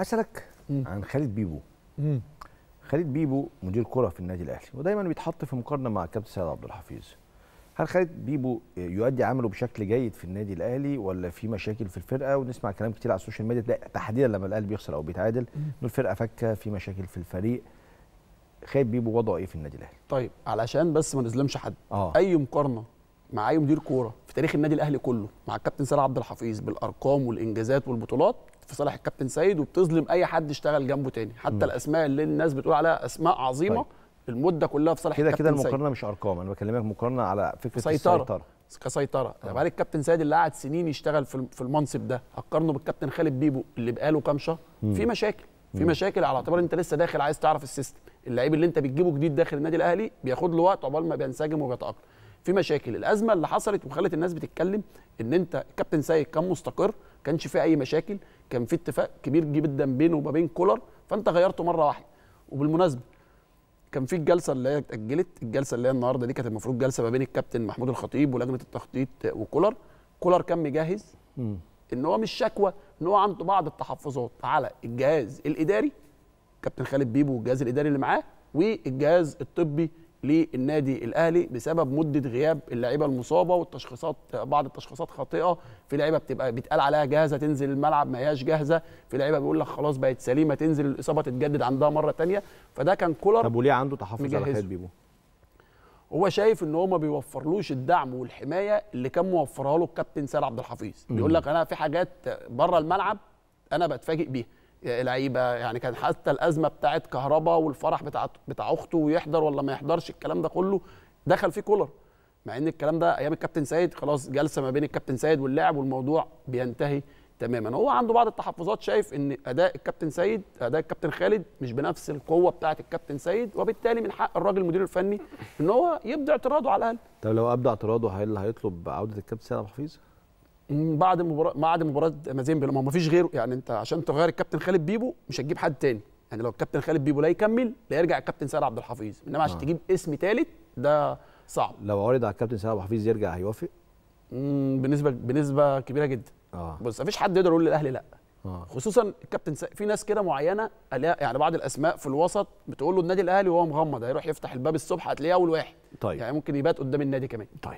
اسالك عن خالد بيبو مم. خالد بيبو مدير كرة في النادي الأهلي ودايما بيتحط في مقارنة مع كابتن سيد عبد الحفيظ هل خالد بيبو يؤدي عمله بشكل جيد في النادي الاهلي ولا في مشاكل في الفرقه ونسمع كلام كتير على السوشيال ميديا تلاقي تحديدا لما الاهلي بيخسر او بيتعادل ان الفرقه فكه في مشاكل في الفريق خالد بيبو وضعه ايه في النادي الاهلي طيب علشان بس ما نظلمش حد آه. اي مقارنه مع اي مدير كوره في تاريخ النادي الاهلي كله مع الكابتن سيد عبد الحفيظ بالارقام والانجازات والبطولات في صالح الكابتن سيد وبتظلم اي حد اشتغل جنبه تاني حتى م. الاسماء اللي الناس بتقول عليها اسماء عظيمه طيب. المده كلها في صالح كده كده المقارنه سيد. مش ارقام انا بكلمك مقارنه على فكره سيطرة. السيطره كسيطره طب آه. عليك الكابتن سيد اللي قعد سنين يشتغل في المنصب ده هقارنه بالكابتن خالد بيبو اللي بقاله كام شهر في مشاكل في مشاكل على اعتبار انت لسه داخل عايز تعرف السيستم اللعيب اللي انت بتجيبه جديد داخل النادي الاهلي بياخد له وقت عقبال ما بينسجم وبيتاقلم في مشاكل الازمه اللي حصلت وخلت الناس بتتكلم ان انت الكابتن سيد كان مستقر كانش فيه اي مشاكل كان في اتفاق كبير جدا بينه وما بين كولر فانت غيرته مره واحده وبالمناسبه كان في الجلسه اللي هي اتاجلت الجلسه اللي هي النهارده دي كانت المفروض جلسه ما بين الكابتن محمود الخطيب ولجنه التخطيط وكولر كولر كان مجهز ان هو مش شكوى ان هو عنده بعض التحفظات على الجهاز الاداري كابتن خالد بيبو والجهاز الاداري اللي معاه والجهاز الطبي للنادي الاهلي بسبب مده غياب اللعيبه المصابه والتشخيصات بعض التشخيصات خاطئه في لعيبه بتبقى بيتقال عليها جاهزه تنزل الملعب ما هياش جاهزه في لعيبه بيقول لك خلاص بقت سليمه تنزل الاصابه تتجدد عندها مره ثانيه فده كان كولر طب وليه عنده تحفظ على حياه بيبو هو شايف ان هو ما بيوفرلوش الدعم والحمايه اللي كان موفرها له الكابتن سيد عبد الحفيظ بيقول لك انا في حاجات بره الملعب انا بتفاجئ بيها لعيبه يعني كان حتى الازمه بتاعت كهربا والفرح بتاع بتاع اخته ويحضر ولا ما يحضرش الكلام ده كله دخل فيه كولر مع ان الكلام ده ايام الكابتن سيد خلاص جلسه ما بين الكابتن سيد واللاعب والموضوع بينتهي تماما هو عنده بعض التحفظات شايف ان اداء الكابتن سيد اداء الكابتن خالد مش بنفس القوه بتاعه الكابتن سيد وبالتالي من حق الراجل المدير الفني ان هو يبدا اعتراضه على الاقل طب لو ابدا اعتراضه هل هيطلب عوده الكابتن سيد عبد الحفيظ بعد مباراه بعد مباراه مازيمبي ما فيش غيره يعني انت عشان تغير الكابتن خالد بيبو مش هتجيب حد تاني يعني لو الكابتن خالد بيبو لا يكمل لا يرجع الكابتن سيد عبد الحفيظ انما عشان آه. تجيب اسم ثالث ده صعب لو عرض على الكابتن سيد عبد الحفيظ يرجع هيوافق بنسبه بنسبه كبيره جدا آه. بص مفيش حد يقدر يقول للاهلي لا آه. خصوصا الكابتن سا... في ناس كده معينه يعني بعض الاسماء في الوسط بتقول له النادي الاهلي وهو مغمض هيروح يفتح الباب الصبح هتلاقيه اول واحد طيب يعني ممكن يبات قدام النادي كمان طيب